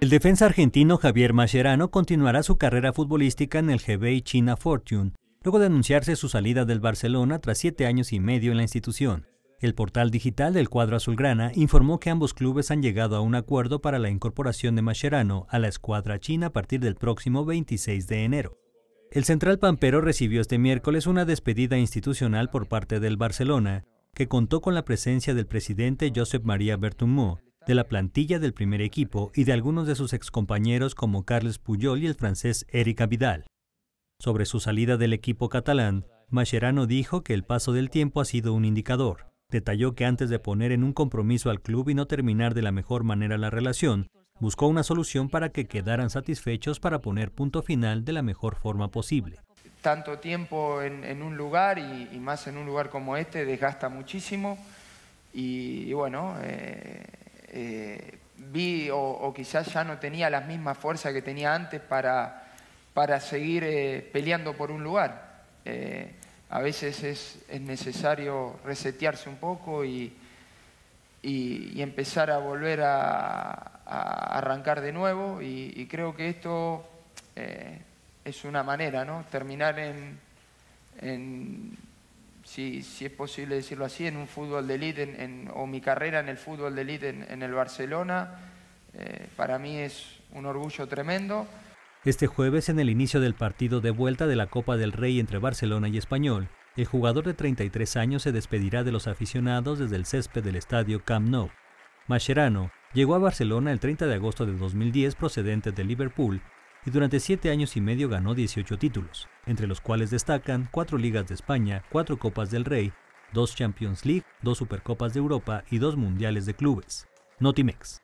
El defensa argentino Javier Mascherano continuará su carrera futbolística en el GBI China Fortune, luego de anunciarse su salida del Barcelona tras siete años y medio en la institución. El portal digital del cuadro azulgrana informó que ambos clubes han llegado a un acuerdo para la incorporación de Mascherano a la escuadra china a partir del próximo 26 de enero. El central pampero recibió este miércoles una despedida institucional por parte del Barcelona, que contó con la presencia del presidente Josep María Bertumó, de la plantilla del primer equipo y de algunos de sus excompañeros como Carles Puyol y el francés Eric Vidal. Sobre su salida del equipo catalán, Mascherano dijo que el paso del tiempo ha sido un indicador. Detalló que antes de poner en un compromiso al club y no terminar de la mejor manera la relación, buscó una solución para que quedaran satisfechos para poner punto final de la mejor forma posible. Tanto tiempo en, un lugar y, más en un lugar como este desgasta muchísimo y, bueno, eh, eh, vi o, quizás ya no tenía las misma fuerza que tenía antes para, para seguir eh, peleando por un lugar. Eh, a veces es, necesario resetearse un poco y, empezar a volver a, arrancar de nuevo y, creo que esto es una manera, ¿no? Terminar en si, es posible decirlo así, en un fútbol de élite, o mi carrera en el fútbol de élite en, el Barcelona, eh, para mí es un orgullo tremendo. Este jueves, en el inicio del partido de vuelta de la Copa del Rey entre Barcelona y Español, el jugador de 33 años se despedirá de los aficionados desde el césped del estadio Camp Nou. Mascherano llegó a Barcelona el 30 de agosto de 2010 procedente de Liverpool y durante siete años y medio ganó 18 títulos, entre los cuales destacan cuatro Ligas de España, cuatro Copas del Rey, dos Champions League, dos Supercopas de Europa y dos Mundiales de Clubes. Notimex.